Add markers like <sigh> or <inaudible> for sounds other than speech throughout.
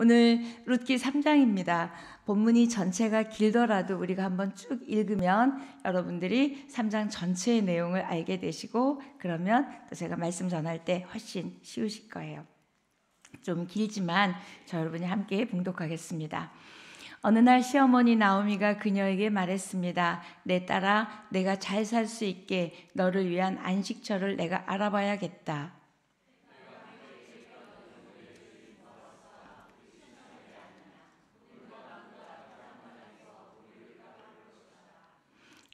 오늘 룻기 3장입니다. 본문이 전체가 길더라도 우리가 한번 쭉 읽으면 여러분들이 3장 전체의 내용을 알게 되시고 그러면 또 제가 말씀 전할 때 훨씬 쉬우실 거예요. 좀 길지만 저 여러분이 함께 봉독하겠습니다. 어느 날 시어머니 나오미가 그녀에게 말했습니다. 내 딸아, 내가 잘 살 수 있게 너를 위한 안식처를 내가 알아봐야겠다.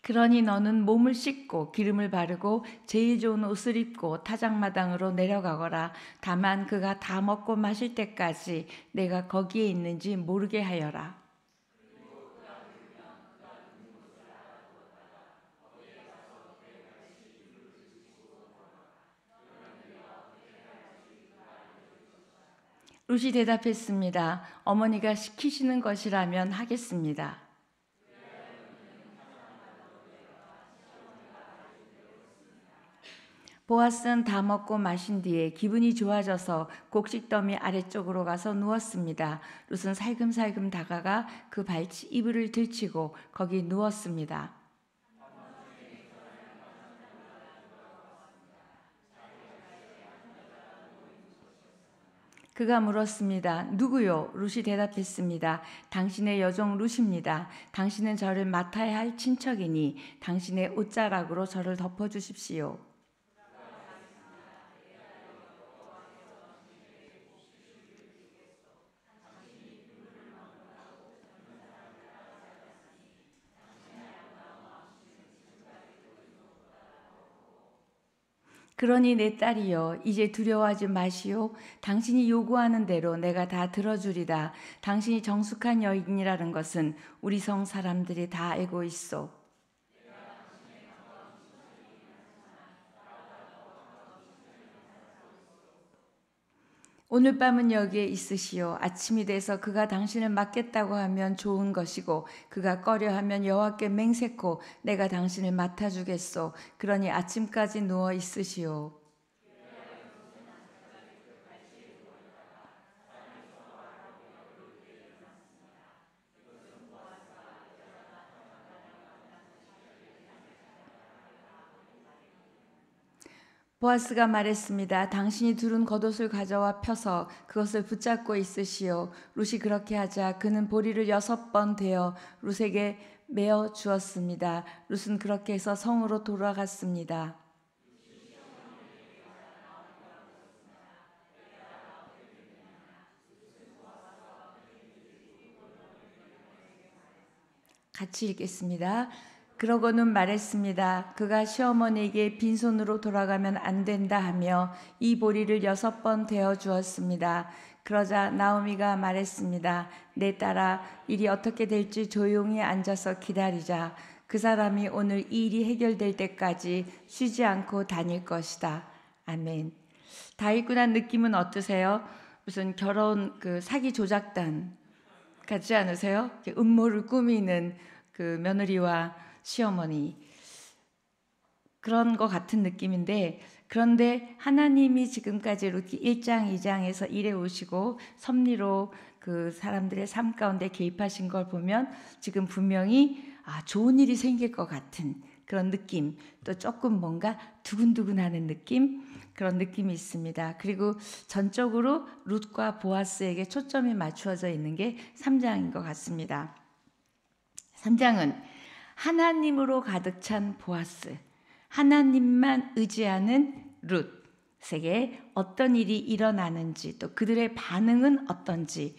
그러니 너는 몸을 씻고 기름을 바르고 제일 좋은 옷을 입고 타작마당으로 내려가거라. 다만 그가 다 먹고 마실 때까지 내가 거기에 있는지 모르게 하여라. 루시 대답했습니다. 어머니가 시키시는 것이라면 하겠습니다. 보아스는 다 먹고 마신 뒤에 기분이 좋아져서 곡식더미 아래쪽으로 가서 누웠습니다. 룻은 살금살금 다가가 그 발치 이불을 들치고 거기 누웠습니다. 그가 물었습니다. 누구요? 루시 대답했습니다. 당신의 여종 루시입니다. 당신은 저를 맡아야 할 친척이니 당신의 옷자락으로 저를 덮어주십시오. 그러니 내 딸이여 이제 두려워하지 마시오 당신이 요구하는 대로 내가 다 들어주리라 당신이 정숙한 여인이라는 것은 우리 성 사람들이 다 알고 있어 오늘 밤은 여기에 있으시오. 아침이 돼서 그가 당신을 맡겠다고 하면 좋은 것이고 그가 꺼려하면 여호와께 맹세코 내가 당신을 맡아주겠소. 그러니 아침까지 누워 있으시오. 보아스가 말했습니다. 당신이 두른 겉옷을 가져와 펴서 그것을 붙잡고 있으시오. 루시 그렇게 하자 그는 보리를 여섯 번 되어 룻에게 메어 주었습니다. 룻은 그렇게 해서 성으로 돌아갔습니다. 같이 읽겠습니다. 그러고는 말했습니다. 그가 시어머니에게 빈손으로 돌아가면 안 된다 하며 이 보리를 여섯 번 대어 주었습니다. 그러자 나오미가 말했습니다. 내 딸아, 일이 어떻게 될지 조용히 앉아서 기다리자. 그 사람이 오늘 이 일이 해결될 때까지 쉬지 않고 다닐 것이다. 아멘. 다윗고난 느낌은 어떠세요? 무슨 결혼 그 사기 조작단 같지 않으세요? 음모를 꾸미는 그 며느리와 시어머니 그런 것 같은 느낌인데 그런데 하나님이 지금까지 루키 1장 2장에서 일해 오시고 섭리로 그 사람들의 삶 가운데 개입하신 걸 보면 지금 분명히 아 좋은 일이 생길 것 같은 그런 느낌 또 조금 뭔가 두근두근하는 느낌 그런 느낌이 있습니다. 그리고 전적으로 룻과 보아스에게 초점이 맞추어져 있는 게 3장인 것 같습니다. 3장은 하나님으로 가득 찬 보아스, 하나님만 의지하는 룻, 세계 에 어떤 일이 일어나는지 또 그들의 반응은 어떤지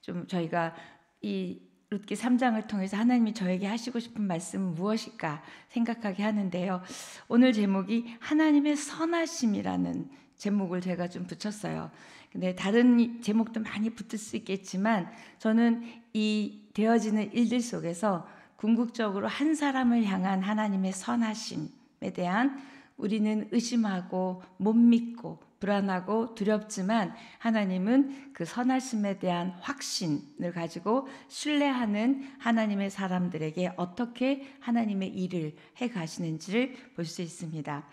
좀 저희가 이 룻기 3장을 통해서 하나님이 저에게 하시고 싶은 말씀은 무엇일까 생각하게 하는데요. 오늘 제목이 하나님의 선하심이라는 제목을 제가 좀 붙였어요. 근데 다른 제목도 많이 붙을 수 있겠지만 저는 이 되어지는 일들 속에서 궁극적으로 한 사람을 향한 하나님의 선하심에 대한 우리는 의심하고 못 믿고 불안하고 두렵지만 하나님은 그 선하심에 대한 확신을 가지고 신뢰하는 하나님의 사람들에게 어떻게 하나님의 일을 해 가시는지를 볼 수 있습니다.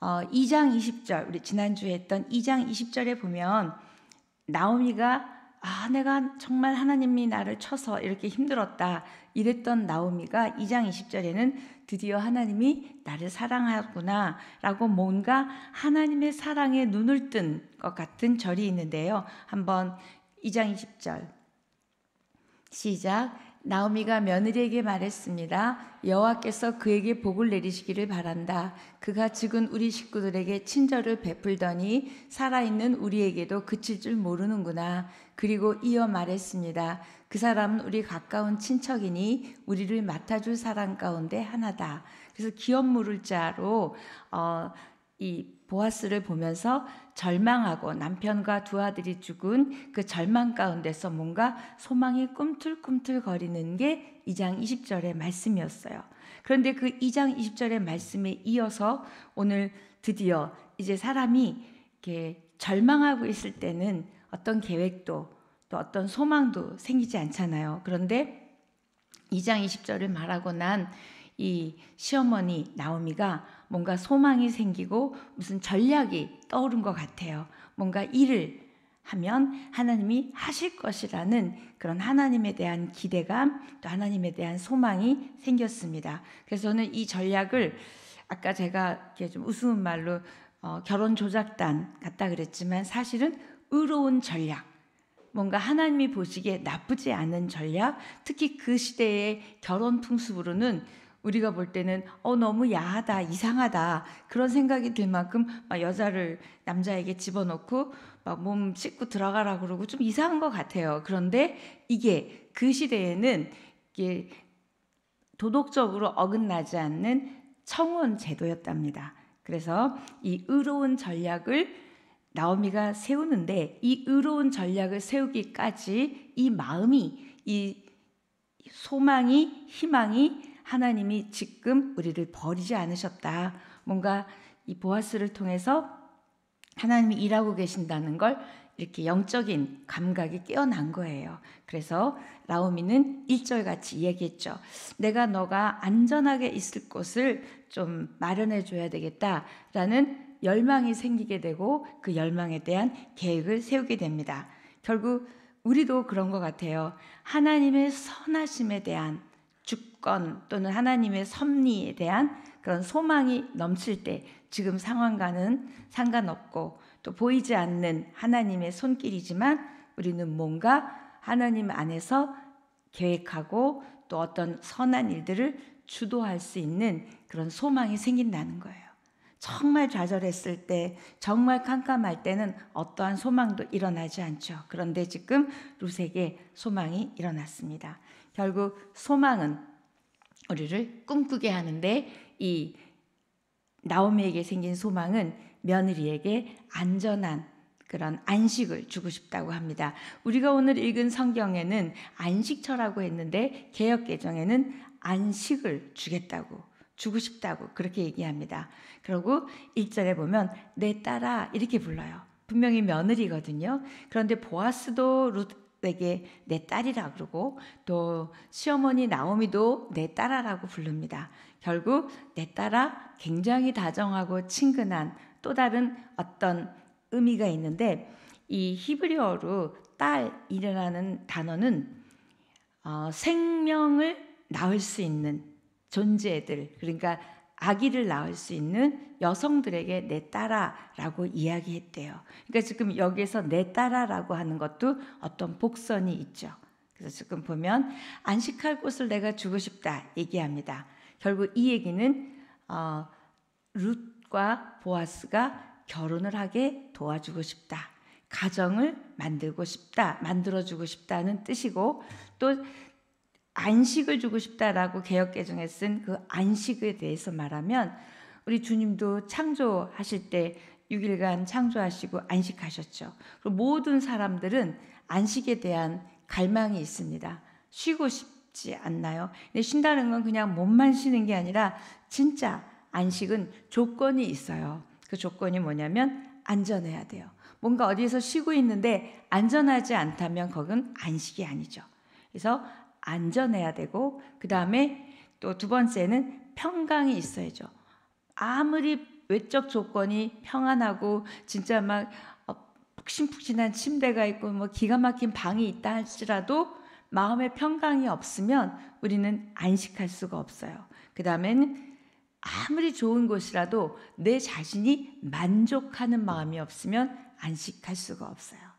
어, 2장 20절 우리 지난주에 했던 2장 20절에 보면 나오미가 아, 내가 정말 하나님이 나를 쳐서 이렇게 힘들었다. 이랬던 나오미가 2장 20절에는 드디어 하나님이 나를 사랑하구나. 였 라고 뭔가 하나님의 사랑에 눈을 뜬 것 같은 절이 있는데요. 한번 2장 20절. 시작. 나오미가 며느리에게 말했습니다. 여호와께서 그에게 복을 내리시기를 바란다. 그가 죽은 우리 식구들에게 친절을 베풀더니 살아있는 우리에게도 그칠 줄 모르는구나. 그리고 이어 말했습니다. 그 사람은 우리 가까운 친척이니 우리를 맡아줄 사람 가운데 하나다. 그래서 기업 물을 자로 어, 이 보아스를 보면서 절망하고 남편과 두 아들이 죽은 그 절망 가운데서 뭔가 소망이 꿈틀꿈틀 거리는 게 2장 20절의 말씀이었어요. 그런데 그 2장 20절의 말씀에 이어서 오늘 드디어 이제 사람이 이렇게 절망하고 있을 때는 어떤 계획도 또 어떤 소망도 생기지 않잖아요. 그런데 2장 20절을 말하고 난 이 시어머니 나오미가 뭔가 소망이 생기고 무슨 전략이 떠오른 것 같아요. 뭔가 일을 하면 하나님이 하실 것이라는 그런 하나님에 대한 기대감 또 하나님에 대한 소망이 생겼습니다. 그래서 저는 이 전략을 아까 제가 이렇게 좀 우스운 말로 어, 결혼 조작단 같다 그랬지만 사실은 의로운 전략, 뭔가 하나님이 보시기에 나쁘지 않은 전략, 특히 그 시대의 결혼 풍습으로는 우리가 볼 때는 어 너무 야하다 이상하다 그런 생각이 들 만큼 막 여자를 남자에게 집어넣고 막 몸 씻고 들어가라 그러고 좀 이상한 것 같아요. 그런데 이게 그 시대에는 이게 도덕적으로 어긋나지 않는 청혼 제도였답니다. 그래서 이 의로운 전략을 나오미가 세우는데 이 의로운 전략을 세우기까지 이 마음이 이 소망이 희망이 하나님이 지금 우리를 버리지 않으셨다. 뭔가 이 보아스를 통해서 하나님이 일하고 계신다는 걸 이렇게 영적인 감각이 깨어난 거예요. 그래서 라오미는 일절같이 얘기했죠 내가 너가 안전하게 있을 곳을 좀 마련해 줘야 되겠다라는 열망이 생기게 되고 그 열망에 대한 계획을 세우게 됩니다. 결국 우리도 그런 것 같아요. 하나님의 선하심에 대한 주권 또는 하나님의 섭리에 대한 그런 소망이 넘칠 때 지금 상황과는 상관없고 또 보이지 않는 하나님의 손길이지만 우리는 뭔가 하나님 안에서 계획하고 또 어떤 선한 일들을 주도할 수 있는 그런 소망이 생긴다는 거예요. 정말 좌절했을 때, 정말 캄캄할 때는 어떠한 소망도 일어나지 않죠. 그런데 지금 루세게 소망이 일어났습니다. 결국 소망은 우리를 꿈꾸게 하는데 이 나오미에게 생긴 소망은 며느리에게 안전한 그런 안식을 주고 싶다고 합니다. 우리가 오늘 읽은 성경에는 안식처라고 했는데 개역 개정에는 안식을 주겠다고 주고 싶다고 그렇게 얘기합니다. 그리고 1절에 보면 내 딸아 이렇게 불러요. 분명히 며느리거든요. 그런데 보아스도 룻에게 내 딸이라 그러고 또 시어머니 나오미도 내 딸아라고 부릅니다. 결국 내 딸아 굉장히 다정하고 친근한 또 다른 어떤 의미가 있는데 이 히브리어로 딸이라는 단어는 어, 생명을 낳을 수 있는 존재들 그러니까 아기를 낳을 수 있는 여성들에게 내 딸아라고 이야기했대요. 그러니까 지금 여기에서 내 딸아라고 하는 것도 어떤 복선이 있죠. 그래서 지금 보면 안식할 곳을 내가 주고 싶다 얘기합니다. 결국 이 얘기는 어, 룻과 보아스가 결혼을 하게 도와주고 싶다. 가정을 만들고 싶다, 만들어주고 싶다는 뜻이고 또 안식을 주고 싶다라고 개혁개정에 쓴 그 안식에 대해서 말하면 우리 주님도 창조하실 때 6일간 창조하시고 안식하셨죠. 그리고 모든 사람들은 안식에 대한 갈망이 있습니다. 쉬고 싶지 않나요? 근데 쉰다는 건 그냥 몸만 쉬는 게 아니라 진짜 안식은 조건이 있어요. 그 조건이 뭐냐면 안전해야 돼요. 뭔가 어디에서 쉬고 있는데 안전하지 않다면 거긴 안식이 아니죠. 그래서 안전해야 되고 그 다음에 또 두 번째는 평강이 있어야죠. 아무리 외적 조건이 평안하고 진짜 막 어, 푹신푹신한 침대가 있고 뭐 기가 막힌 방이 있다 할지라도 마음의 평강이 없으면 우리는 안식할 수가 없어요. 그 다음엔 아무리 좋은 곳이라도 내 자신이 만족하는 마음이 없으면 안식할 수가 없어요.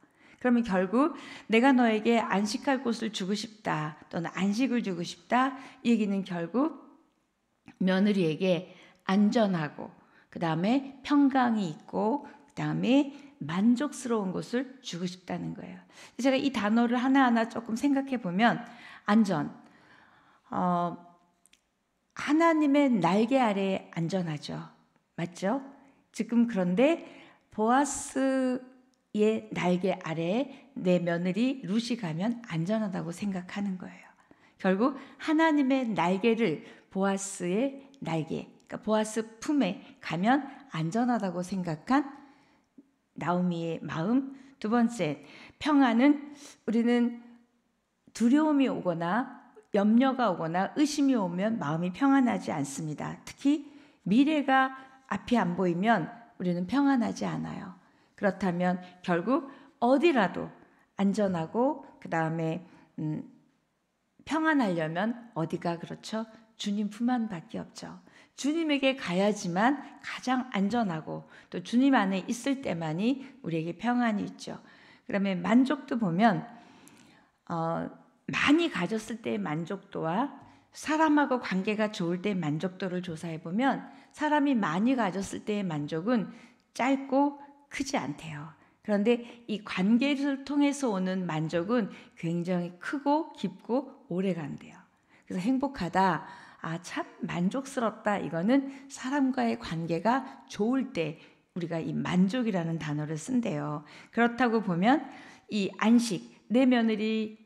그러면 결국 내가 너에게 안식할 곳을 주고 싶다 또는 안식을 주고 싶다 얘기는 결국 며느리에게 안전하고 그 다음에 평강이 있고 그 다음에 만족스러운 곳을 주고 싶다는 거예요. 제가 이 단어를 하나하나 조금 생각해 보면 안전, 어, 하나님의 날개 아래 안전하죠. 맞죠? 지금 그런데 보아스 의 예, 날개 아래에 내 며느리 루시 가면 안전하다고 생각하는 거예요. 결국 하나님의 날개를 보아스의 날개, 그러니까 보아스 품에 가면 안전하다고 생각한 나오미의 마음. 두 번째, 평안은 우리는 두려움이 오거나 염려가 오거나 의심이 오면 마음이 평안하지 않습니다. 특히 미래가 앞이 안 보이면 우리는 평안하지 않아요. 그렇다면 결국 어디라도 안전하고 그 다음에 음, 평안하려면 어디가 그렇죠? 주님뿐만밖에 없죠. 주님에게 가야지만 가장 안전하고 또 주님 안에 있을 때만이 우리에게 평안이 있죠. 그러면 만족도 보면 어, 많이 가졌을 때의 만족도와 사람하고 관계가 좋을 때의 만족도를 조사해 보면 사람이 많이 가졌을 때의 만족은 짧고 크지 않대요. 그런데 이 관계를 통해서 오는 만족은 굉장히 크고 깊고 오래 간대요. 그래서 행복하다. 아, 참 만족스럽다. 이거는 사람과의 관계가 좋을 때 우리가 이 만족이라는 단어를 쓴대요. 그렇다고 보면 이 안식, 내 며느리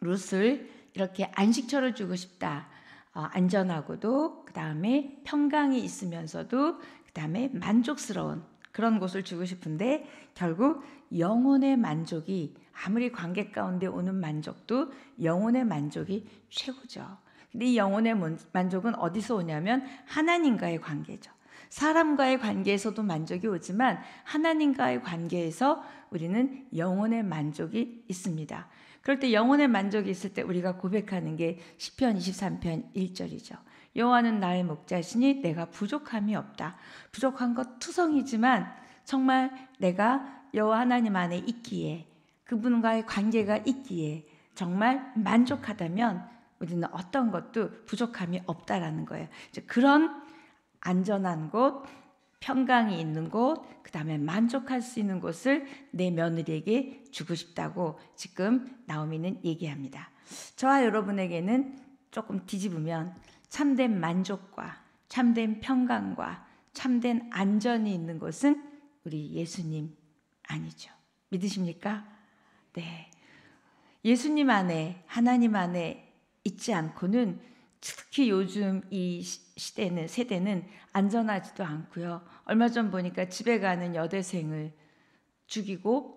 룻을 이렇게 안식처를 주고 싶다. 어, 안전하고도, 그 다음에 평강이 있으면서도, 그 다음에 만족스러운 그런 곳을 주고 싶은데 결국 영혼의 만족이 아무리 관계 가운데 오는 만족도 영혼의 만족이 최고죠. 근데 이 영혼의 만족은 어디서 오냐면 하나님과의 관계죠. 사람과의 관계에서도 만족이 오지만 하나님과의 관계에서 우리는 영혼의 만족이 있습니다. 그럴 때 영혼의 만족이 있을 때 우리가 고백하는 게 10편 23편 1절이죠. 여호와는 나의 목자시니 내가 부족함이 없다. 부족한 것 투성이지만 정말 내가 여호와 하나님 안에 있기에 그분과의 관계가 있기에 정말 만족하다면 우리는 어떤 것도 부족함이 없다라는 거예요. 이제 그런 안전한 곳, 평강이 있는 곳, 그 다음에 만족할 수 있는 곳을 내 며느리에게 주고 싶다고 지금 나오미는 얘기합니다. 저와 여러분에게는 조금 뒤집으면 참된 만족과 참된 평강과 참된 안전이 있는 것은 우리 예수님 아니죠. 믿으십니까? 네. 예수님 안에, 하나님 안에 있지 않고는 특히 요즘 이 시대는, 세대는 안전하지도 않고요. 얼마 전 보니까 집에 가는 여대생을 죽이고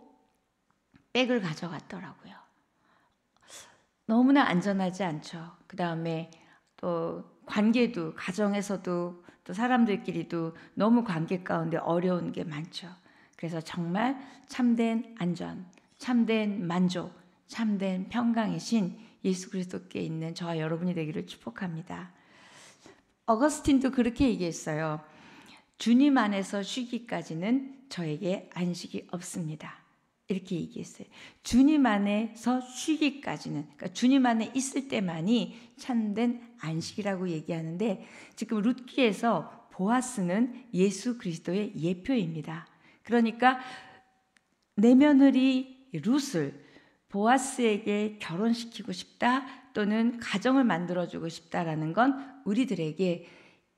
백을 가져갔더라고요. 너무나 안전하지 않죠. 그 다음에 또 관계도 가정에서도 또 사람들끼리도 너무 관계 가운데 어려운 게 많죠. 그래서 정말 참된 안전, 참된 만족, 참된 평강이신 예수 그리스도께 있는 저와 여러분이 되기를 축복합니다. 어거스틴도 그렇게 얘기했어요. 주님 안에서 쉬기까지는 저에게 안식이 없습니다. 이렇게 얘기했어요. 주님 안에서 쉬기까지는, 그러니까 주님 안에 있을 때만이 참된 안식이라고 얘기하는데 지금 룻기에서 보아스는 예수 그리스도의 예표입니다. 그러니까 내 며느리 룻을 보아스에게 결혼시키고 싶다 또는 가정을 만들어주고 싶다라는 건 우리들에게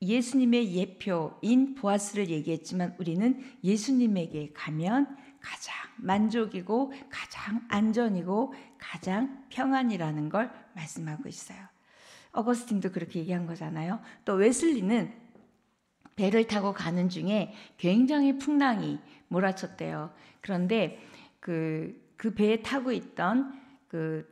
예수님의 예표인 보아스를 얘기했지만 우리는 예수님에게 가면 가장 만족이고 가장 안전이고 가장 평안이라는 걸 말씀하고 있어요. 어거스틴도 그렇게 얘기한 거잖아요. 또 웨슬리는 배를 타고 가는 중에 굉장히 풍랑이 몰아쳤대요. 그런데 그, 그 배에 타고 있던 그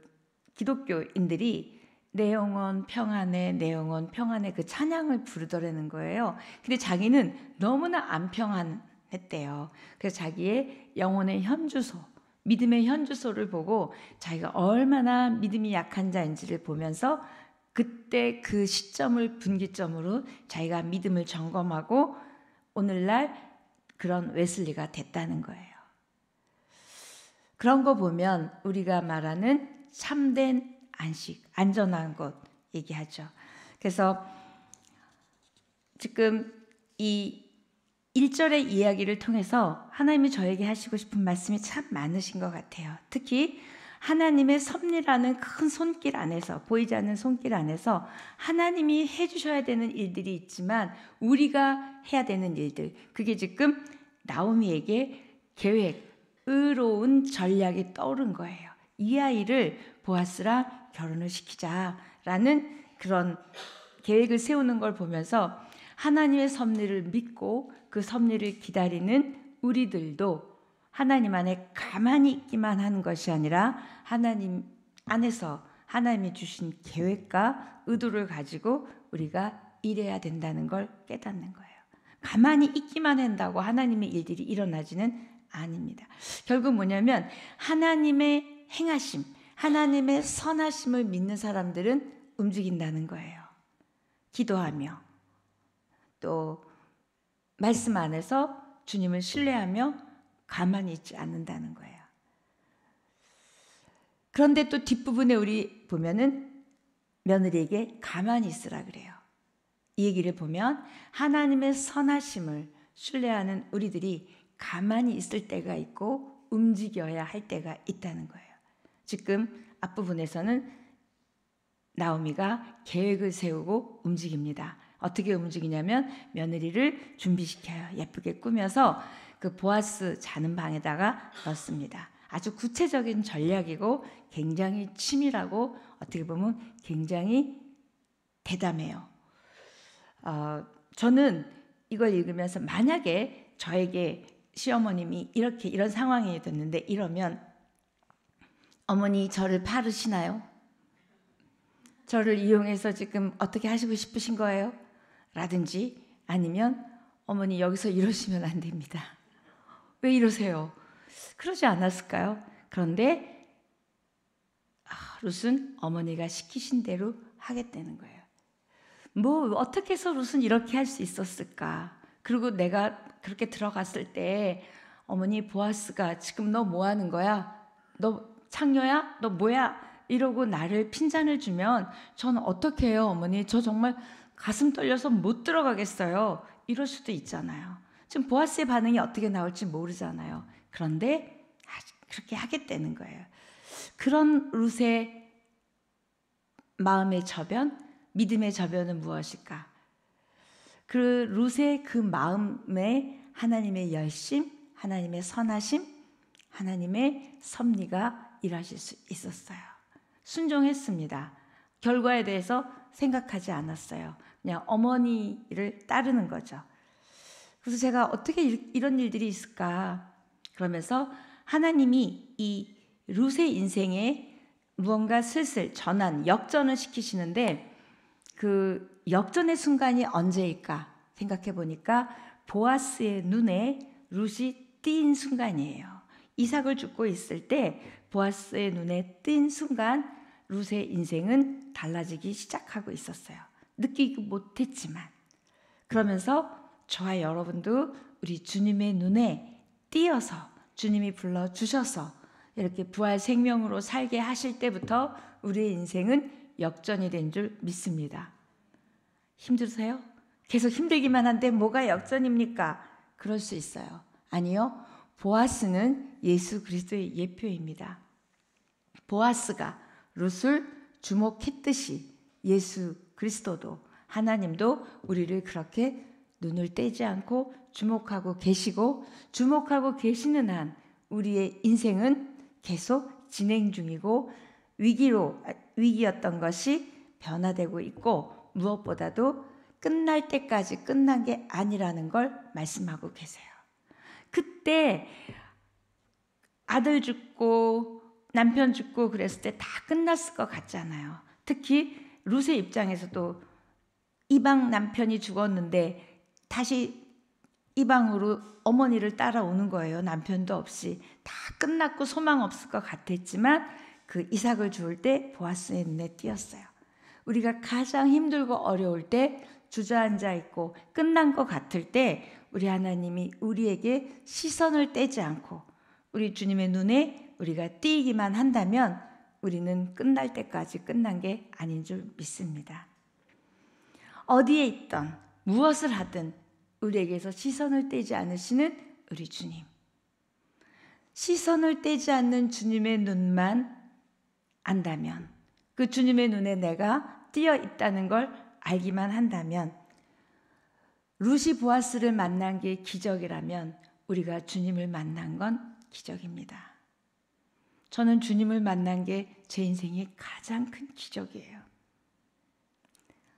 기독교인들이 내 영혼 평안에 내 영혼 평안에 그 찬양을 부르더라는 거예요. 근데 자기는 너무나 안 평한 했대요. 그래서 자기의 영혼의 현주소, 믿음의 현주소를 보고 자기가 얼마나 믿음이 약한 자인지를 보면서 그때 그 시점을 분기점으로 자기가 믿음을 점검하고 오늘날 그런 웨슬리가 됐다는 거예요. 그런 거 보면 우리가 말하는 참된 안식, 안전한 곳 얘기하죠. 그래서 지금 이 1절의 이야기를 통해서 하나님이 저에게 하시고 싶은 말씀이 참 많으신 것 같아요. 특히 하나님의 섭리라는 큰 손길 안에서 보이지 않는 손길 안에서 하나님이 해주셔야 되는 일들이 있지만 우리가 해야 되는 일들 그게 지금 나오미에게 계획 의로운 전략이 떠오른 거예요. 이 아이를 보아스라 결혼을 시키자라는 그런 계획을 세우는 걸 보면서 하나님의 섭리를 믿고 그 섭리를 기다리는 우리들도 하나님 안에 가만히 있기만 하는 것이 아니라 하나님 안에서 하나님이 주신 계획과 의도를 가지고 우리가 일해야 된다는 걸 깨닫는 거예요. 가만히 있기만 한다고 하나님의 일들이 일어나지는 아닙니다. 결국 뭐냐면 하나님의 행하심, 하나님의 선하심을 믿는 사람들은 움직인다는 거예요. 기도하며 또 말씀 안에서 주님을 신뢰하며 가만히 있지 않는다는 거예요. 그런데 또 뒷부분에 우리 보면은 며느리에게 가만히 있으라 그래요. 이 얘기를 보면 하나님의 선하심을 신뢰하는 우리들이 가만히 있을 때가 있고 움직여야 할 때가 있다는 거예요. 지금 앞부분에서는 나오미가 계획을 세우고 움직입니다. 어떻게 움직이냐면 며느리를 준비시켜요. 예쁘게 꾸며서 그 보아스 자는 방에다가 넣습니다. 아주 구체적인 전략이고 굉장히 치밀하고 어떻게 보면 굉장히 대담해요. 어, 저는 이걸 읽으면서 만약에 저에게 시어머님이 이렇게 이런 상황이 됐는데 이러면 어머니 저를 파르시나요? 저를 이용해서 지금 어떻게 하시고 싶으신 거예요? 라든지 아니면 어머니 여기서 이러시면 안 됩니다. 왜 이러세요? 그러지 않았을까요? 그런데 아, 룻은 어머니가 시키신 대로 하겠다는 거예요. 뭐 어떻게 해서 룻은 이렇게 할 수 있었을까? 그리고 내가 그렇게 들어갔을 때 어머니 보아스가 지금 너 뭐 하는 거야? 너 창녀야? 너 뭐야? 이러고 나를 핀잔을 주면 저는 어떻게 해요, 어머니? 저 정말 가슴 떨려서 못 들어가겠어요. 이럴 수도 있잖아요. 지금 보아스의 반응이 어떻게 나올지 모르잖아요. 그런데 그렇게 하겠다는 거예요. 그런 루의 마음의 저변, 믿음의 저변은 무엇일까? 그루의그 마음에 하나님의 열심, 하나님의 선하심, 하나님의 섭리가 일하실 수 있었어요. 순종했습니다. 결과에 대해서 생각하지 않았어요. 그냥 어머니를 따르는 거죠. 그래서 제가 어떻게 이런 일들이 있을까 그러면서 하나님이 이루의 인생에 무언가 슬슬 전환, 역전을 시키시는데 그 역전의 순간이 언제일까 생각해 보니까 보아스의 눈에 루시 띈 순간이에요. 이삭을 죽고 있을 때 보아스의 눈에 띈 순간 루의 인생은 달라지기 시작하고 있었어요. 느끼지 못했지만 그러면서 저와 여러분도 우리 주님의 눈에 띄어서 주님이 불러 주셔서 이렇게 부활 생명으로 살게 하실 때부터 우리의 인생은 역전이 된 줄 믿습니다. 힘드세요? 계속 힘들기만 한데 뭐가 역전입니까? 그럴 수 있어요. 아니요. 보아스는 예수 그리스도의 예표입니다. 보아스가 룻을 주목했듯이 예수 그리스도도 하나님도 우리를 그렇게 눈을 떼지 않고 주목하고 계시고 주목하고 계시는 한 우리의 인생은 계속 진행 중이고 위기로 위기였던 것이 변화되고 있고 무엇보다도 끝날 때까지 끝난 게 아니라는 걸 말씀하고 계세요. 그때 아들 죽고 남편 죽고 그랬을 때 다 끝났을 것 같잖아요. 특히 루의 입장에서도 이방 남편이 죽었는데 다시 이방으로 어머니를 따라오는 거예요. 남편도 없이 다 끝났고 소망 없을 것 같았지만 그 이삭을 주울 때 보아스의 눈에 띄었어요. 우리가 가장 힘들고 어려울 때 주저앉아 있고 끝난 것 같을 때 우리 하나님이 우리에게 시선을 떼지 않고 우리 주님의 눈에 우리가 띄기만 한다면 우리는 끝날 때까지 끝난 게 아닌 줄 믿습니다. 어디에 있던 무엇을 하든 우리에게서 시선을 떼지 않으시는 우리 주님. 시선을 떼지 않는 주님의 눈만 안다면, 그 주님의 눈에 내가 띄어 있다는 걸 알기만 한다면, 루시 보아스를 만난 게 기적이라면 우리가 주님을 만난 건 기적입니다. 저는 주님을 만난 게 제 인생의 가장 큰 기적이에요.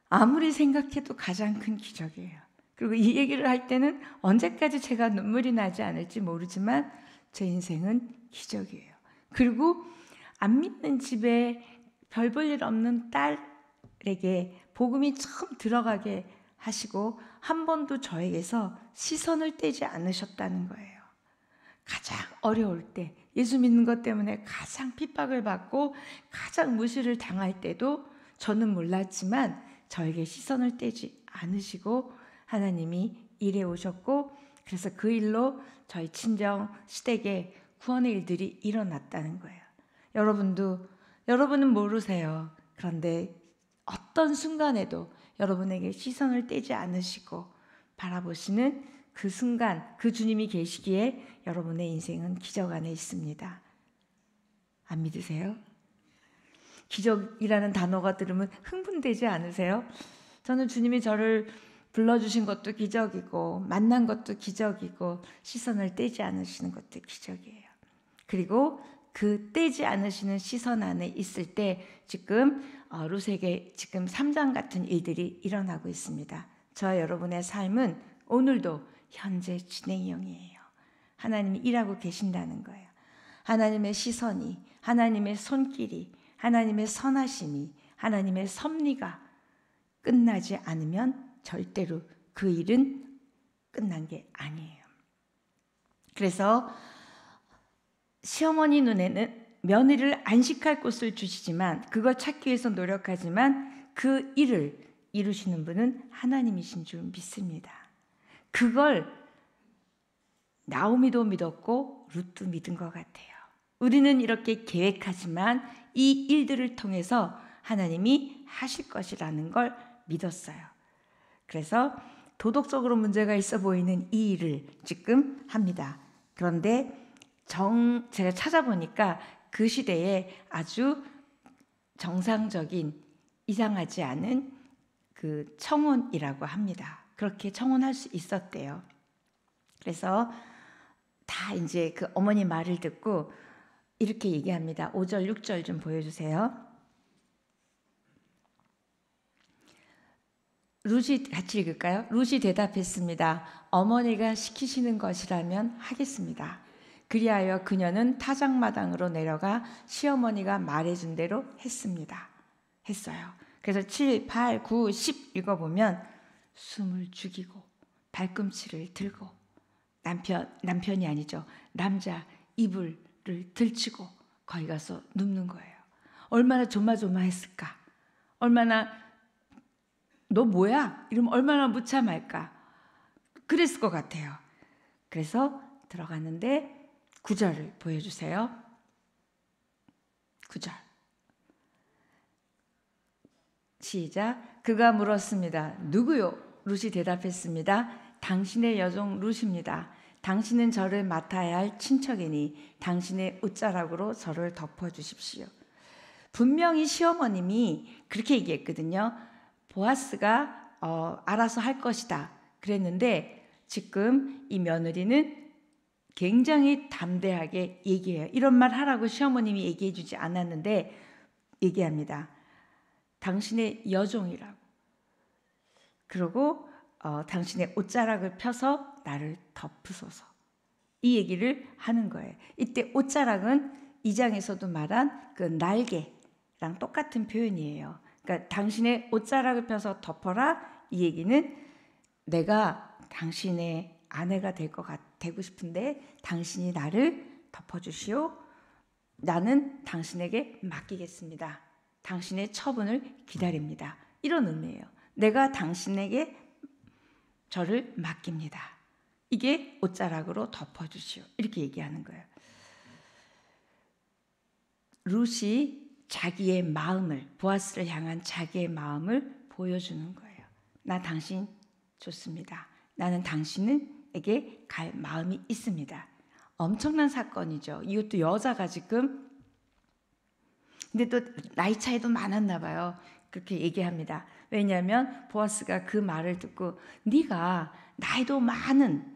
아무리 생각해도 가장 큰 기적이에요. 그리고 이 얘기를 할 때는 언제까지 제가 눈물이 나지 않을지 모르지만 제 인생은 기적이에요. 그리고 안 믿는 집에 별 볼 일 없는 딸에게 복음이 처음 들어가게 하시고 한 번도 저에게서 시선을 떼지 않으셨다는 거예요. 가장 어려울 때 예수 믿는 것 때문에 가장 핍박을 받고 가장 무시를 당할 때도 저는 몰랐지만 저에게 시선을 떼지 않으시고 하나님이 일해 오셨고 그래서 그 일로 저희 친정 시댁에 구원의 일들이 일어났다는 거예요. 여러분도 여러분은 모르세요. 그런데 어떤 순간에도 여러분에게 시선을 떼지 않으시고 바라보시는 그 순간 그 주님이 계시기에 여러분의 인생은 기적 안에 있습니다. 안 믿으세요? 기적이라는 단어가 들으면 흥분되지 않으세요? 저는 주님이 저를 불러주신 것도 기적이고, 만난 것도 기적이고, 시선을 떼지 않으시는 것도 기적이에요. 그리고 그 떼지 않으시는 시선 안에 있을 때 지금 어, 루세계 지금 3장 같은 일들이 일어나고 있습니다. 저 여러분의 삶은 오늘도 현재 진행형이에요. 하나님이 일하고 계신다는 거예요. 하나님의 시선이, 하나님의 손길이, 하나님의 선하심이, 하나님의 섭리가 끝나지 않으면 절대로 그 일은 끝난 게 아니에요. 그래서 시어머니 눈에는 며느리를 안식할 곳을 주시지만 그걸 찾기 위해서 노력하지만 그 일을 이루시는 분은 하나님이신 줄 믿습니다. 그걸 나오미도 믿었고 루도 믿은 것 같아요. 우리는 이렇게 계획하지만 이 일들을 통해서 하나님이 하실 것이라는 걸 믿었어요. 그래서 도덕적으로 문제가 있어 보이는 이 일을 지금 합니다. 그런데 정 제가 찾아보니까 그 시대에 아주 정상적인 이상하지 않은 그 청혼이라고 합니다. 그렇게 청혼할 수 있었대요. 그래서 다 이제 그 어머니 말을 듣고 이렇게 얘기합니다. 5절, 6절 좀 보여주세요. 루시 같이 읽을까요? 루시 대답했습니다. 어머니가 시키시는 것이라면 하겠습니다. 그리하여 그녀는 타작마당으로 내려가 시어머니가 말해준 대로 했습니다. 했어요. 그래서 7, 8, 9, 10 읽어보면 숨을 죽이고 발꿈치를 들고 남편 남편이 아니죠 남자 이불을 들치고 거기 가서 눕는 거예요. 얼마나 조마조마했을까? 얼마나 너 뭐야? 이러면 얼마나 무참할까? 그랬을 것 같아요. 그래서 들어갔는데 구절을 보여주세요. 구절. 시작. 그가 물었습니다. 누구요? 루시 대답했습니다. 당신의 여종 룻입니다. 당신은 저를 맡아야 할 친척이니 당신의 옷자락으로 저를 덮어주십시오. 분명히 시어머님이 그렇게 얘기했거든요. 보아스가 어, 알아서 할 것이다. 그랬는데 지금 이 며느리는 굉장히 담대하게 얘기해요. 이런 말 하라고 시어머님이 얘기해 주지 않았는데 얘기합니다. 당신의 여종이라고. 그리고 어, 당신의 옷자락을 펴서 나를 덮으소서. 이 얘기를 하는 거예요. 이때 옷자락은 이장에서도 말한 그 날개랑 똑같은 표현이에요. 그러니까 당신의 옷자락을 펴서 덮어라 이 얘기는 내가 당신의 아내가 될것 되고 싶은데 당신이 나를 덮어주시오. 나는 당신에게 맡기겠습니다. 당신의 처분을 기다립니다. 이런 의미예요. 내가 당신에게 저를 맡깁니다. 이게 옷자락으로 덮어주시오. 이렇게 얘기하는 거예요. 룻이 자기의 마음을 보아스를 향한 자기의 마음을 보여주는 거예요. 나 당신 좋습니다. 나는 당신에게 갈 마음이 있습니다. 엄청난 사건이죠. 이것도 여자가 지금 근데 또 나이 차이도 많았나 봐요. 그렇게 얘기합니다. 왜냐하면 보아스가 그 말을 듣고 네가 나이도 많은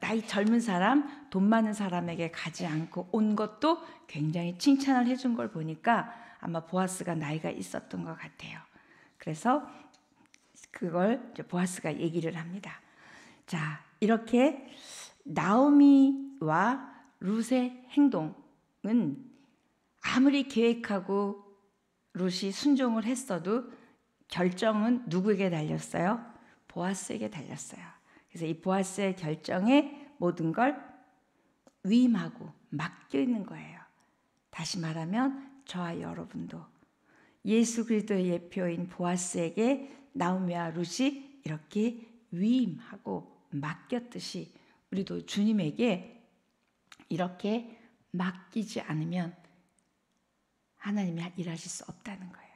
나이 젊은 사람, 돈 많은 사람에게 가지 않고 온 것도 굉장히 칭찬을 해준 걸 보니까 아마 보아스가 나이가 있었던 것 같아요. 그래서 그걸 보아스가 얘기를 합니다. 자, 이렇게 나오미와 루의 행동은 아무리 계획하고 루시 순종을 했어도 결정은 누구에게 달렸어요? 보아스에게 달렸어요. 그래서 이 보아스의 결정에 모든 걸 위임하고 맡겨 있는 거예요. 다시 말하면 저와 여러분도 예수 그리스도의 예표인 보아스에게 나우미와 룻이 이렇게 위임하고 맡겼듯이 우리도 주님에게 이렇게 맡기지 않으면 하나님이 일하실 수 없다는 거예요.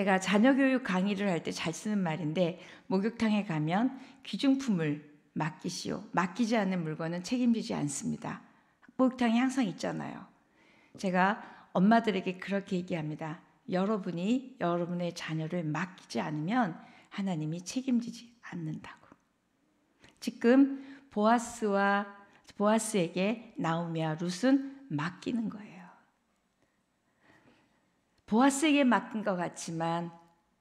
제가 자녀 교육 강의를 할 때 잘 쓰는 말인데 목욕탕에 가면 귀중품을 맡기시오. 맡기지 않는 물건은 책임지지 않습니다. 목욕탕이 항상 있잖아요. 제가 엄마들에게 그렇게 얘기합니다. 여러분이 여러분의 자녀를 맡기지 않으면 하나님이 책임지지 않는다고. 지금 보아스와 보아스에게 나오미와 룻은 맡기는 거예요. 보아스에게 맡긴 것 같지만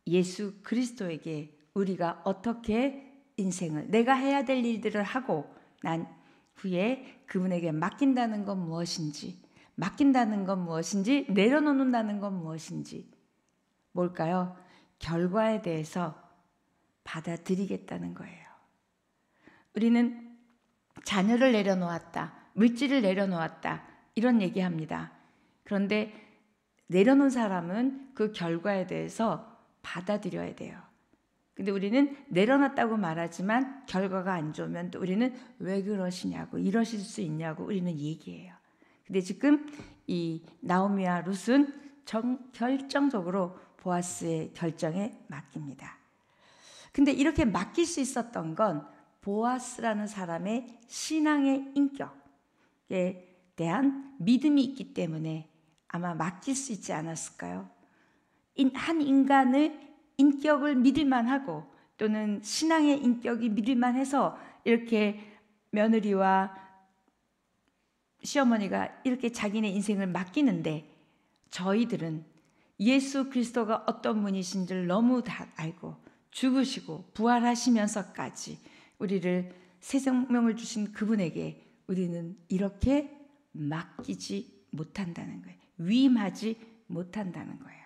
예수 그리스도에게 우리가 어떻게 인생을 내가 해야 될 일들을 하고 난 후에 그분에게 맡긴다는 건 무엇인지 맡긴다는 건 무엇인지 내려놓는다는 건 무엇인지 뭘까요? 결과에 대해서 받아들이겠다는 거예요. 우리는 자녀를 내려놓았다. 물질을 내려놓았다. 이런 얘기합니다. 그런데 내려놓은 사람은 그 결과에 대해서 받아들여야 돼요. 근데 우리는 내려놨다고 말하지만 결과가 안 좋으면 또 우리는 왜 그러시냐고 이러실 수 있냐고 우리는 얘기해요. 근데 지금 이 나오미와 룻은 정, 결정적으로 보아스의 결정에 맡깁니다. 근데 이렇게 맡길 수 있었던 건 보아스라는 사람의 신앙의 인격에 대한 믿음이 있기 때문에 아마 맡길 수 있지 않았을까요? 한 인간을 인격을 믿을만 하고 또는 신앙의 인격이 믿을만 해서 이렇게 며느리와 시어머니가 이렇게 자기네 인생을 맡기는데 저희들은 예수 그리스도가 어떤 분이신지를 너무 다 알고 죽으시고 부활하시면서까지 우리를 새 생명을 주신 그분에게 우리는 이렇게 맡기지 못한다는 거예요. 위임하지 못한다는 거예요.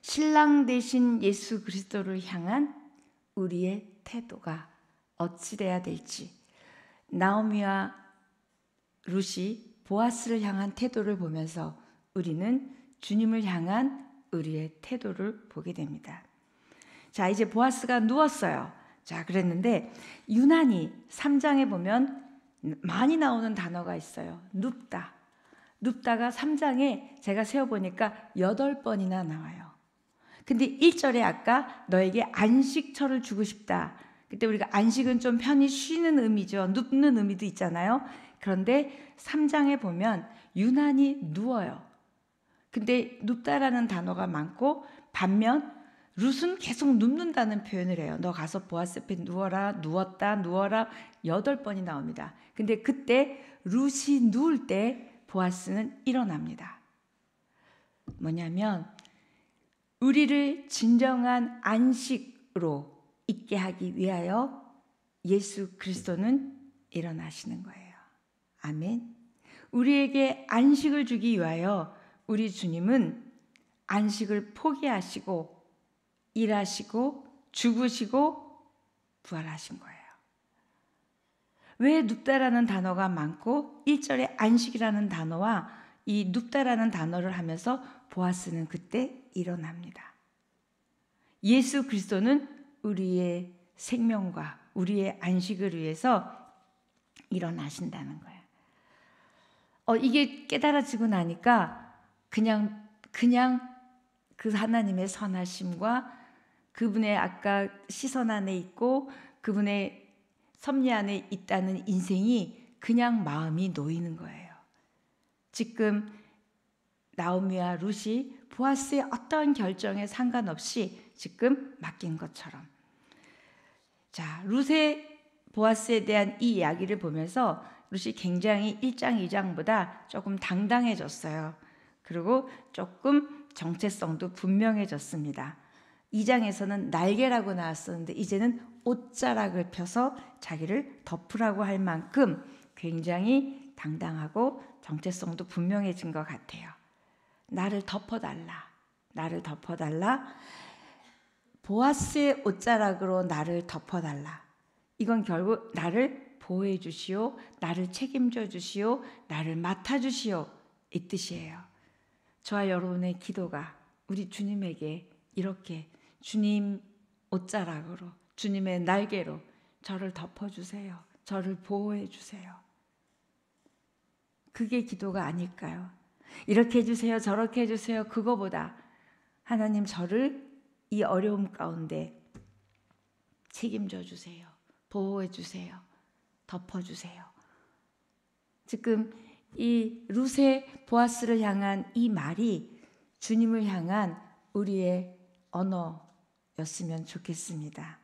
신랑 대신 예수 그리스도를 향한 우리의 태도가 어찌돼야 될지 나오미와 루시 보아스를 향한 태도를 보면서 우리는 주님을 향한 우리의 태도를 보게 됩니다. 자, 이제 보아스가 누웠어요. 자, 그랬는데 유난히 3장에 보면 많이 나오는 단어가 있어요. 눕다, 눕다가 3장에 제가 세어보니까 8번이나 나와요. 근데 1절에 아까 너에게 안식처를 주고 싶다. 그때 우리가 안식은 좀 편히 쉬는 의미죠. 눕는 의미도 있잖아요. 그런데 3장에 보면 유난히 누워요. 근데 눕다라는 단어가 많고 반면 룻은 계속 눕는다는 표현을 해요. 너 가서 보아스에 누워라, 누웠다, 누워라 여덟 번이 나옵니다. 근데 그때 룻이 누울 때 보아스는 일어납니다. 뭐냐면 우리를 진정한 안식으로 있게 하기 위하여 예수 그리스도는 일어나시는 거예요. 아멘. 우리에게 안식을 주기 위하여 우리 주님은 안식을 포기하시고 일하시고 죽으시고 부활하신 거예요. 왜 눕다라는 단어가 많고 1절에 안식이라는 단어와 이 눕다라는 단어를 하면서 보아스는 그때 일어납니다. 예수 그리스도는 우리의 생명과 우리의 안식을 위해서 일어나신다는 거예 어, 이게 깨달아지고 나니까 그냥 그냥 그 하나님의 선하심과 그분의 아까 시선 안에 있고 그분의 섭리 안에 있다는 인생이 그냥 마음이 놓이는 거예요. 지금 나오미와 루시 보아스의 어떠한 결정에 상관없이 지금 맡긴 것처럼. 자, 룻의 보아스에 대한 이 이야기를 보면서 루시 굉장히 1장, 2장보다 조금 당당해졌어요. 그리고 조금 정체성도 분명해졌습니다. 2장에서는 날개라고 나왔었는데 이제는 옷자락을 펴서 자기를 덮으라고 할 만큼 굉장히 당당하고 정체성도 분명해진 것 같아요. 나를 덮어달라. 나를 덮어달라. 보아스의 옷자락으로 나를 덮어달라. 이건 결국 나를 보호해 주시오. 나를 책임져 주시오. 나를 맡아 주시오. 이 뜻이에요. 저와 여러분의 기도가 우리 주님에게 이렇게 주님 옷자락으로 주님의 날개로 저를 덮어주세요. 저를 보호해주세요. 그게 기도가 아닐까요? 이렇게 해주세요. 저렇게 해주세요. 그거보다 하나님 저를 이 어려움 가운데 책임져 주세요. 보호해 주세요. 덮어 주세요. 지금 이 루세 보아스를 향한 이 말이 주님을 향한 우리의 언어 였으면 좋겠습니다.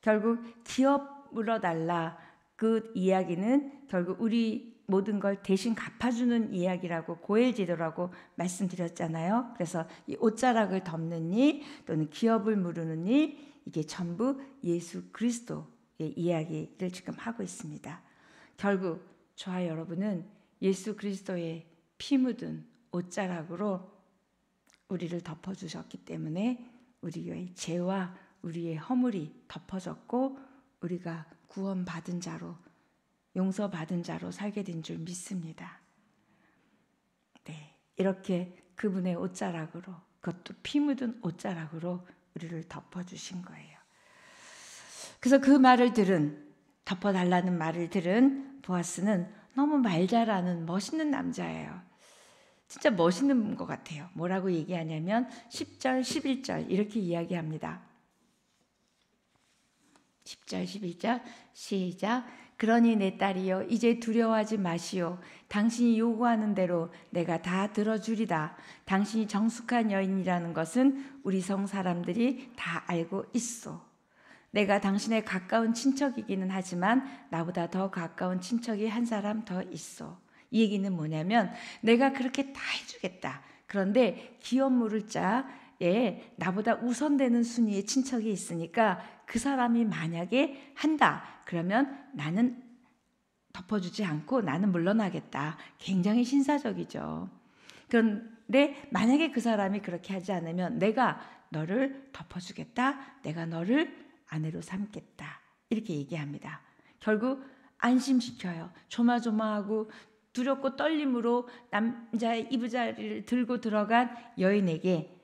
결국 기업 물어달라 그 이야기는 결국 우리 모든 걸 대신 갚아주는 이야기라고 고엘지도라고 말씀드렸잖아요. 그래서 이 옷자락을 덮는 일 또는 기업을 물으는일 이게 전부 예수 그리스도의 이야기를 지금 하고 있습니다. 결국 저와 여러분은 예수 그리스도의 피 묻은 옷자락으로 우리를 덮어주셨기 때문에 우리의 죄와 우리의 허물이 덮어졌고 우리가 구원받은 자로 용서받은 자로 살게 된 줄 믿습니다. 네. 이렇게 그분의 옷자락으로 그것도 피 묻은 옷자락으로 우리를 덮어 주신 거예요. 그래서 그 말을 들은 덮어 달라는 말을 들은 보아스는 너무 말 잘하는 멋있는 남자예요. 진짜 멋있는 것 같아요. 뭐라고 얘기하냐면 10절, 11절 이렇게 이야기합니다. 10절, 11절 시작 그러니 내 딸이여 이제 두려워하지 마시오 당신이 요구하는 대로 내가 다 들어주리다 당신이 정숙한 여인이라는 것은 우리 성 사람들이 다 알고 있어 내가 당신의 가까운 친척이기는 하지만 나보다 더 가까운 친척이 한 사람 더 있어 이 얘기는 뭐냐면 내가 그렇게 다 해주겠다. 그런데 기업물을 자에 나보다 우선되는 순위의 친척이 있으니까 그 사람이 만약에 한다. 그러면 나는 덮어주지 않고 나는 물러나겠다. 굉장히 신사적이죠. 그런데 만약에 그 사람이 그렇게 하지 않으면 내가 너를 덮어주겠다. 내가 너를 아내로 삼겠다. 이렇게 얘기합니다. 결국 안심시켜요. 조마조마하고 두렵고 떨림으로 남자의 이부자리를 들고 들어간 여인에게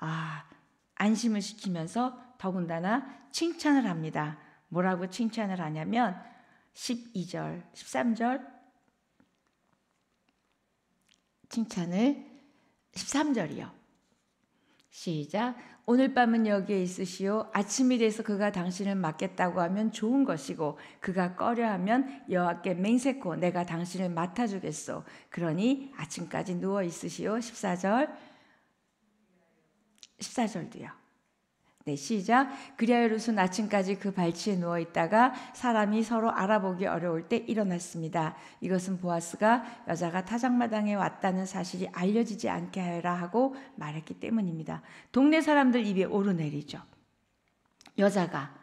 아, 안심을 시키면서 더군다나 칭찬을 합니다. 뭐라고 칭찬을 하냐면 12절, 13절 칭찬을 13절이요. 시작. 오늘 밤은 여기에 있으시오. 아침이 돼서 그가 당신을 맡겠다고 하면 좋은 것이고 그가 꺼려하면 여호와께 맹세코 내가 당신을 맡아주겠소. 그러니 아침까지 누워 있으시오. 14절 14절도요. 네, 시작. 그리하여 룻은 아침까지 그 발치에 누워 있다가 사람이 서로 알아보기 어려울 때 일어났습니다. 이것은 보아스가 여자가 타작마당에 왔다는 사실이 알려지지 않게 하라 여 하고 말했기 때문입니다. 동네 사람들 입에 오르내리죠. 여자가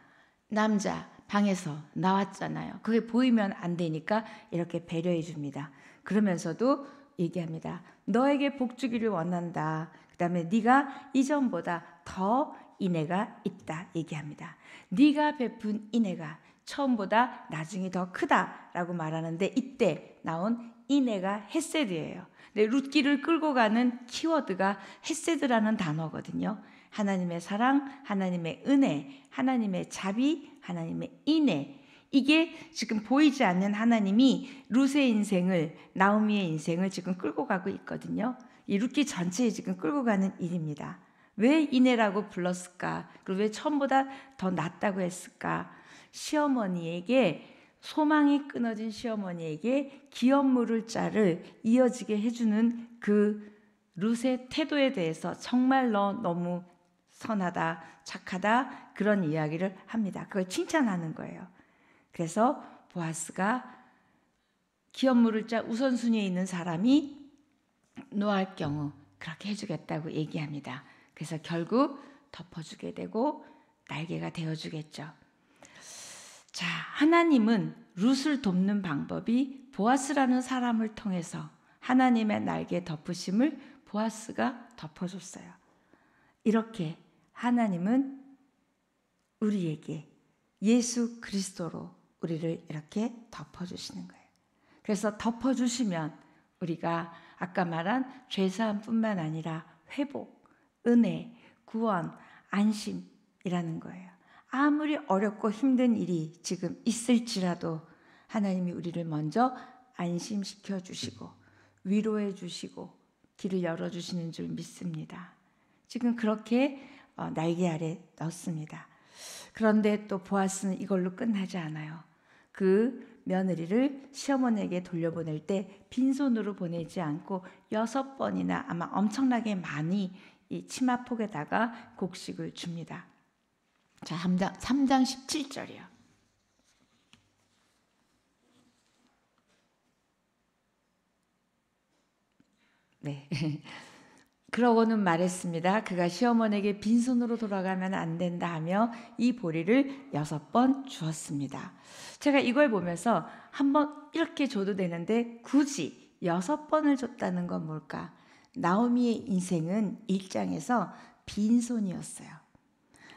남자 방에서 나왔잖아요. 그게 보이면 안 되니까 이렇게 배려해 줍니다. 그러면서도 얘기합니다. 너에게 복주기를 원한다. 그다음에 네가 이전보다 더 인애가 있다 얘기합니다. 네가 베푼 인애가 처음보다 나중에 더 크다라고 말하는데 이때 나온 인애가 헤세드예요. 근 네, 룻기를 끌고 가는 키워드가 헤세드라는 단어거든요. 하나님의 사랑, 하나님의 은혜, 하나님의 자비, 하나님의 인애. 이게 지금 보이지 않는 하나님이 룻의 인생을 나오미의 인생을 지금 끌고 가고 있거든요. 이 룻기 전체에 지금 끌고 가는 일입니다. 왜 이내라고 불렀을까? 그리고 왜 처음보다 더 낫다고 했을까? 시어머니에게 소망이 끊어진 시어머니에게 기업 물을 자를 이어지게 해주는 그 룻의 태도에 대해서 정말 너 너무 선하다, 착하다 그런 이야기를 합니다. 그걸 칭찬하는 거예요. 그래서 보아스가 기업 물을 자 우선순위에 있는 사람이 노할 경우 그렇게 해주겠다고 얘기합니다. 그래서 결국 덮어주게 되고 날개가 되어주겠죠. 자, 하나님은 룻을 돕는 방법이 보아스라는 사람을 통해서 하나님의 날개 덮으심을 보아스가 덮어줬어요. 이렇게 하나님은 우리에게 예수 그리스도로 우리를 이렇게 덮어주시는 거예요. 그래서 덮어주시면 우리가 아까 말한 죄사함뿐만 아니라 회복, 은혜, 구원, 안심이라는 거예요. 아무리 어렵고 힘든 일이 지금 있을지라도 하나님이 우리를 먼저 안심시켜 주시고 위로해 주시고 길을 열어 주시는 줄 믿습니다. 지금 그렇게 어, 날개 아래 넣습니다. 그런데 또 보아스는 이걸로 끝나지 않아요. 그 며느리를 시어머니에게 돌려보낼 때 빈손으로 보내지 않고 여섯 번이나 아마 엄청나게 많이 이 치마폭에다가 곡식을 줍니다. 자, 3장, 3장 17절이요. 네. <laughs> 그러고는 말했습니다. 그가 시어머니에게 빈손으로 돌아가면 안 된다 하며 이 보리를 여섯 번 주었습니다. 제가 이걸 보면서 한번 이렇게 줘도 되는데 굳이 여섯 번을 줬다는 건 뭘까? 나오미의 인생은 일장에서 빈손이었어요.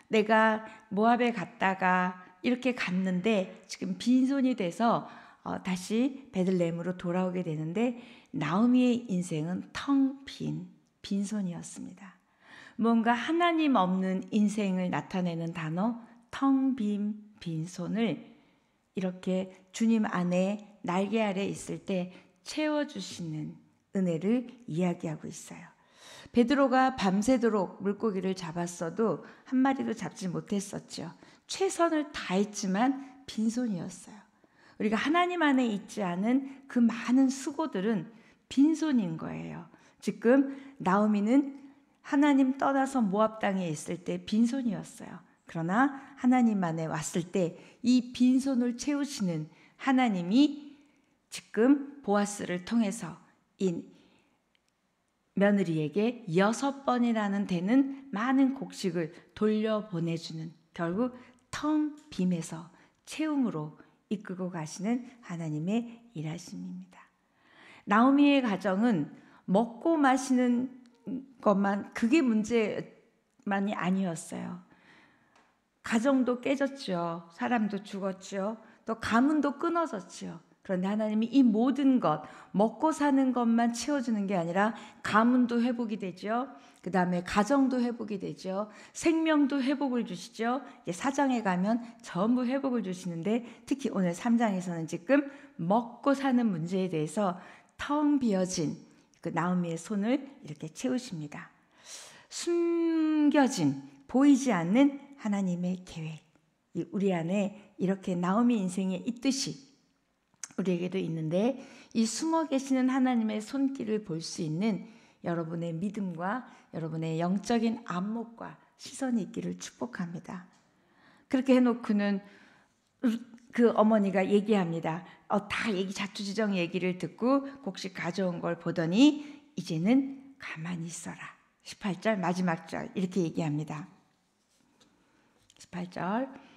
내가 모압에 갔다가 이렇게 갔는데 지금 빈손이 돼서 어, 다시 베들레헴으로 돌아오게 되는데 나오미의 인생은 텅 빈 빈손이었습니다. 뭔가 하나님 없는 인생을 나타내는 단어 텅 빈 빈손을 이렇게 주님 안에 날개 아래 있을 때 채워 주시는 은혜를 이야기하고 있어요. 베드로가 밤새도록 물고기를 잡았어도 한 마리도 잡지 못했었죠. 최선을 다했지만 빈손이었어요. 우리가 하나님 안에 있지 않은 그 많은 수고들은 빈손인 거예요. 지금 나오미는 하나님 떠나서 모압 땅에 있을 때 빈손이었어요. 그러나 하나님만에 왔을 때 이 빈손을 채우시는 하나님이 지금 보아스를 통해서 인 며느리에게 여섯 번이라는 되는 많은 곡식을 돌려보내주는 결국 텅 빔에서 채움으로 이끌고 가시는 하나님의 일하심입니다. 나오미의 가정은 먹고 마시는 것만 그게 문제만이 아니었어요. 가정도 깨졌지 사람도 죽었지또 가문도 끊어졌지 그런데 하나님이 이 모든 것, 먹고 사는 것만 채워주는 게 아니라 가문도 회복이 되죠. 그 다음에 가정도 회복이 되죠. 생명도 회복을 주시죠. 이제 사장에 가면 전부 회복을 주시는데 특히 오늘 3장에서는 지금 먹고 사는 문제에 대해서 텅 비어진 그나음이의 손을 이렇게 채우십니다. 숨겨진, 보이지 않는 하나님의 계획. 우리 안에 이렇게 나오미 인생에 있듯이 우리에게도 있는데 이 숨어 계시는 하나님의 손길을 볼 수 있는 여러분의 믿음과 여러분의 영적인 안목과 시선이 있기를 축복합니다. 그렇게 해놓고는 그 어머니가 얘기합니다. 어, 다 얘기 자투지정 얘기를 듣고 곡식 가져온 걸 보더니 이제는 가만히 있어라. 18절 마지막 절 이렇게 얘기합니다. 18절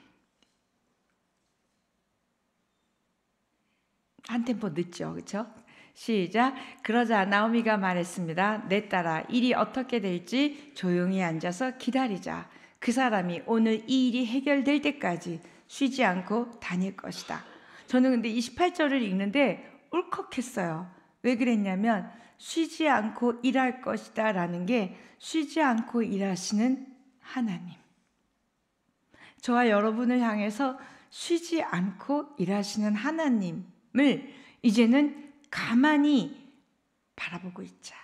한 템포 늦죠. 그렇죠? 시작. 그러자 나오미가 말했습니다. 내 딸아, 일이 어떻게 될지 조용히 앉아서 기다리자. 그 사람이 오늘 이 일이 해결될 때까지 쉬지 않고 다닐 것이다. 저는 근데 28절을 읽는데 울컥했어요. 왜 그랬냐면 쉬지 않고 일할 것이다 라는 게 쉬지 않고 일하시는 하나님. 저와 여러분을 향해서 쉬지 않고 일하시는 하나님 삶을 이제는 가만히 바라보고 있자.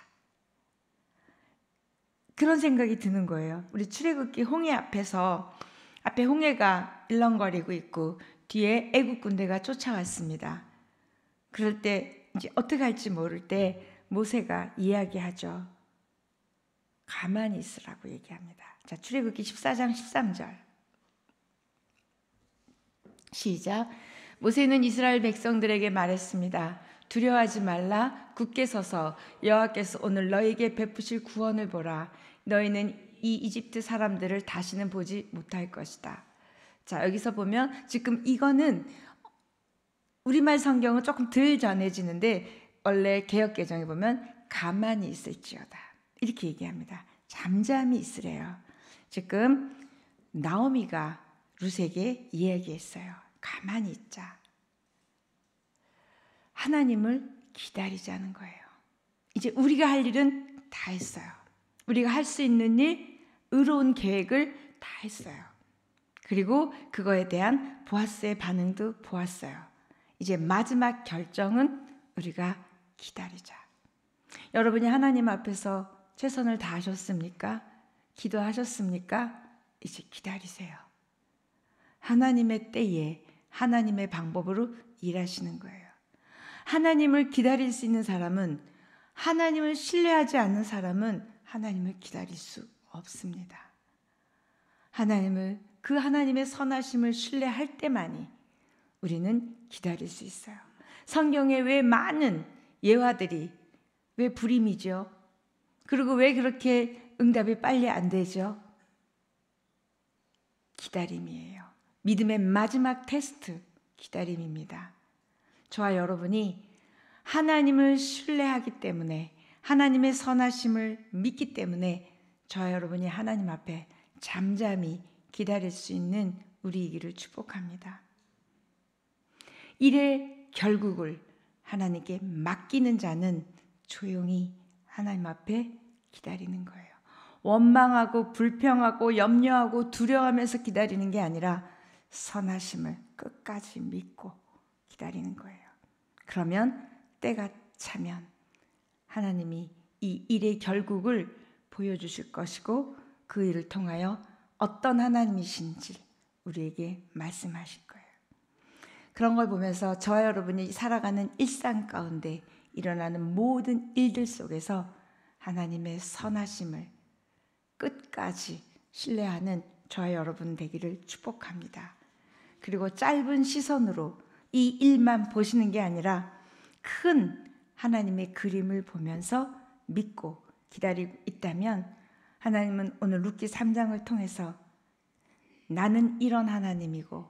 그런 생각이 드는 거예요. 우리 출애굽기 홍해 앞에서 앞에 홍해가 일렁거리고 있고 뒤에 애굽 군대가 쫓아왔습니다. 그럴 때 이제 어떻게 할지 모를 때 모세가 이야기하죠. 가만히 있으라고 얘기합니다. 자, 출애굽기 14장 13절. 시작. 모세는 이스라엘 백성들에게 말했습니다. 두려워하지 말라 굳게 서서 여호와께서 오늘 너에게 베푸실 구원을 보라. 너희는 이 이집트 사람들을 다시는 보지 못할 것이다. 자, 여기서 보면 지금 이거는 우리말 성경은 조금 덜 전해지는데 원래 개혁 개정에 보면 가만히 있을지어다. 이렇게 얘기합니다. 잠잠히 있으래요. 지금 나오미가 루세에게 이야기했어요. 가만히 있자. 하나님을 기다리자는 거예요. 이제 우리가 할 일은 다 했어요. 우리가 할 수 있는 일, 의로운 계획을 다 했어요. 그리고 그거에 대한 보아스의 반응도 보았어요. 이제 마지막 결정은 우리가 기다리자. 여러분이 하나님 앞에서 최선을 다하셨습니까? 기도하셨습니까? 이제 기다리세요. 하나님의 때에 하나님의 방법으로 일하시는 거예요. 하나님을 기다릴 수 있는 사람은 하나님을 신뢰하지 않는 사람은 하나님을 기다릴 수 없습니다. 하나님을 그 하나님의 선하심을 신뢰할 때만이 우리는 기다릴 수 있어요. 성경에 왜 많은 예화들이 왜 불임이죠? 그리고 왜 그렇게 응답이 빨리 안 되죠? 기다림이에요. 믿음의 마지막 테스트, 기다림입니다. 저와 여러분이 하나님을 신뢰하기 때문에 하나님의 선하심을 믿기 때문에 저와 여러분이 하나님 앞에 잠잠히 기다릴 수 있는 우리이기를 축복합니다. 일의 결국을 하나님께 맡기는 자는 조용히 하나님 앞에 기다리는 거예요. 원망하고 불평하고 염려하고 두려워하면서 기다리는 게 아니라 선하심을 끝까지 믿고 기다리는 거예요. 그러면 때가 차면 하나님이 이 일의 결국을 보여주실 것이고 그 일을 통하여 어떤 하나님이신지 우리에게 말씀하실 거예요. 그런 걸 보면서 저와 여러분이 살아가는 일상 가운데 일어나는 모든 일들 속에서 하나님의 선하심을 끝까지 신뢰하는 저와 여러분 되기를 축복합니다. 그리고 짧은 시선으로 이 일만 보시는 게 아니라 큰 하나님의 그림을 보면서 믿고 기다리고 있다면 하나님은 오늘 루키 3장을 통해서 나는 이런 하나님이고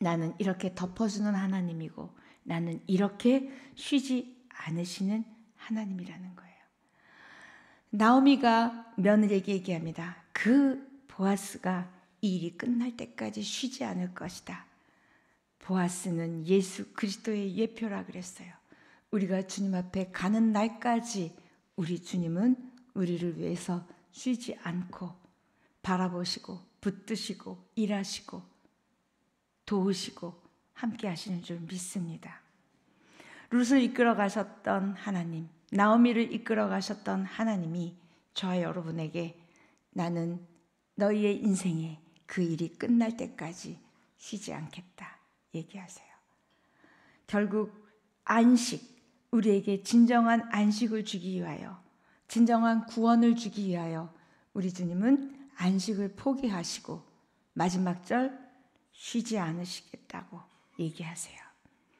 나는 이렇게 덮어주는 하나님이고 나는 이렇게 쉬지 않으시는 하나님이라는 거예요. 나오미가 며느리에게 얘기합니다. 그 보아스가 일이 끝날 때까지 쉬지 않을 것이다. 보아스는 예수 그리스도의 예표라 그랬어요. 우리가 주님 앞에 가는 날까지 우리 주님은 우리를 위해서 쉬지 않고 바라보시고 붙드시고 일하시고 도우시고 함께 하시는 줄 믿습니다. 룻을 이끌어 가셨던 하나님, 나오미를 이끌어 가셨던 하나님이 저와 여러분에게 나는 너희의 인생에 그 일이 끝날 때까지 쉬지 않겠다 얘기하세요. 결국 안식, 우리에게 진정한 안식을 주기 위하여, 진정한 구원을 주기 위하여 우리 주님은 안식을 포기하시고 마지막 절 쉬지 않으시겠다고 얘기하세요.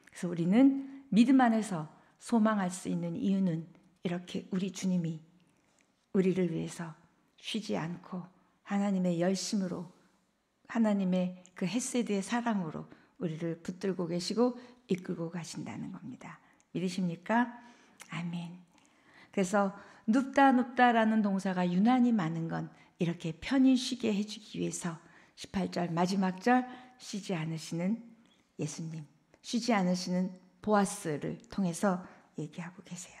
그래서 우리는 믿음 안에서 소망할 수 있는 이유는 이렇게 우리 주님이 우리를 위해서 쉬지 않고 하나님의 열심으로 하나님의 그 헤세드의 사랑으로 우리를 붙들고 계시고 이끌고 가신다는 겁니다. 믿으십니까? 아멘. 그래서 눕다 눕다라는 동사가 유난히 많은 건 이렇게 편히 쉬게 해주기 위해서 18절 마지막 절 쉬지 않으시는 예수님, 쉬지 않으시는 보아스를 통해서 얘기하고 계세요.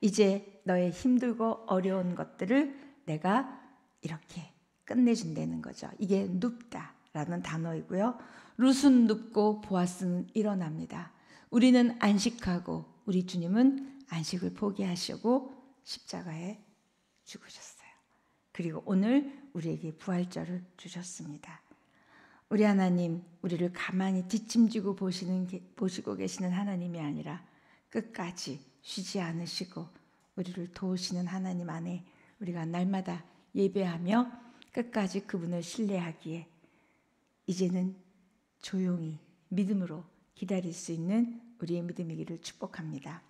이제 너의 힘들고 어려운 것들을 내가 이렇게 끝내준다는 거죠. 이게 눕다라는 단어이고요. 루슨 눕고 보아스는 일어납니다. 우리는 안식하고 우리 주님은 안식을 포기하시고 십자가에 죽으셨어요. 그리고 오늘 우리에게 부활절을 주셨습니다. 우리 하나님, 우리를 가만히 뒤침지고 보시는 보시고 계시는 하나님이 아니라 끝까지 쉬지 않으시고 우리를 도우시는 하나님 안에 우리가 날마다 예배하며 끝까지 그분을 신뢰하기에 이제는 조용히 믿음으로 기다릴 수 있는 우리의 믿음이기를 축복합니다.